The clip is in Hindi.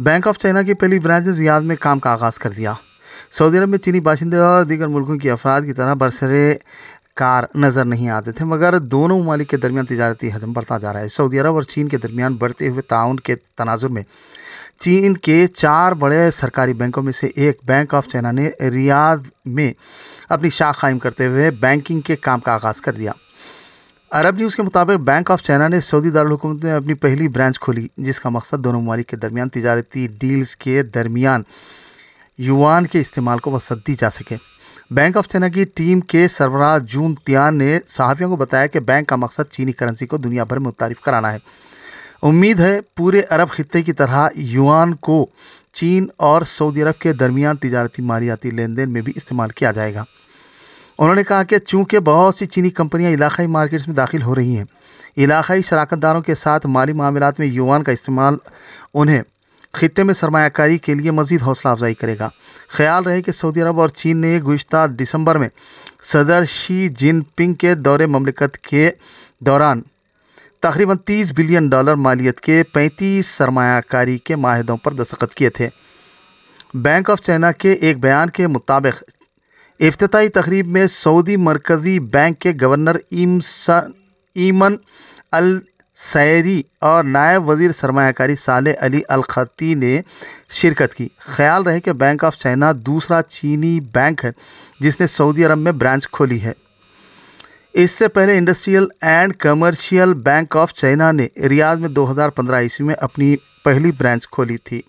बैंक ऑफ चाइना की पहली ब्रांच ने रियाद में काम का आगाज़ कर दिया सऊदी अरब में चीनी बाशिंदे और दीगर मुल्कों के अफराद की तरह बरसरे कार नज़र नहीं आते थे मगर दोनों ममालिक के दरमियान तजारती हजम बढ़ता जा रहा है सऊदी अरब और चीन के दरमियान बढ़ते हुए ताउन के तनाजुर में चीन के चार बड़े सरकारी बैंकों में से एक बैंक ऑफ चाइना ने रियाद में अपनी शाख कायम करते हुए बैंकिंग के काम का आगाज़ कर दिया अरब न्यूज़ के मुताबिक बैंक ऑफ चाइना ने सऊदी दारकूमत में अपनी पहली ब्रांच खोली जिसका मकसद दोनों ममालिक के दरमियान तजारती डील्स के दरमियान युवान के इस्तेमाल को वसत दी जा सके बैंक ऑफ चाइना की टीम के सरबराह जून तियान ने सहाफ़ियों को बताया कि बैंक का मकसद चीनी करेंसी को दुनिया भर में मुतारफ़ कराना है उम्मीद है पूरे अरब खत्े की तरह युआन को चीन और सऊदी अरब के दरमियान तजारती मालियाती लेन देन में भी इस्तेमाल किया जाएगा उन्होंने कहा कि चूँकि बहुत सी चीनी कंपनियाँ इलाकई मार्केट्स में दाखिल हो रही हैं इलाकाई शराकतदारों के साथ माली मामलों में युवान का इस्तेमाल उन्हें खत्े में सरमाकारी के लिए मजीद हौसला अफजाई करेगा ख्याल रहे कि सऊदी अरब और चीन ने गुज्त दिसंबर में सदर शी जिनपिंग के दौरे ममलिकत के दौरान तकरीबन 30 बिलियन डॉलर मालियत के 35 सरमाकारी के माहदों पर दस्तखत किए थे बैंक ऑफ चाइना के एक बयान के मुताबिक अफ्ताही तकरीब में सऊदी मरकज़ी बैंक के गवर्नर ईमन अल सैरी और नायब वजीर सरमाकारी साल अली अलखती ने शिरकत की ख्याल रहे कि बैंक ऑफ चाइना दूसरा चीनी बैंक है जिसने सऊदी अरब में ब्रांच खोली है इससे पहले Industrial and Commercial Bank of China ने रियाज में 2015 ईस्वी में अपनी पहली ब्रांच खोली थी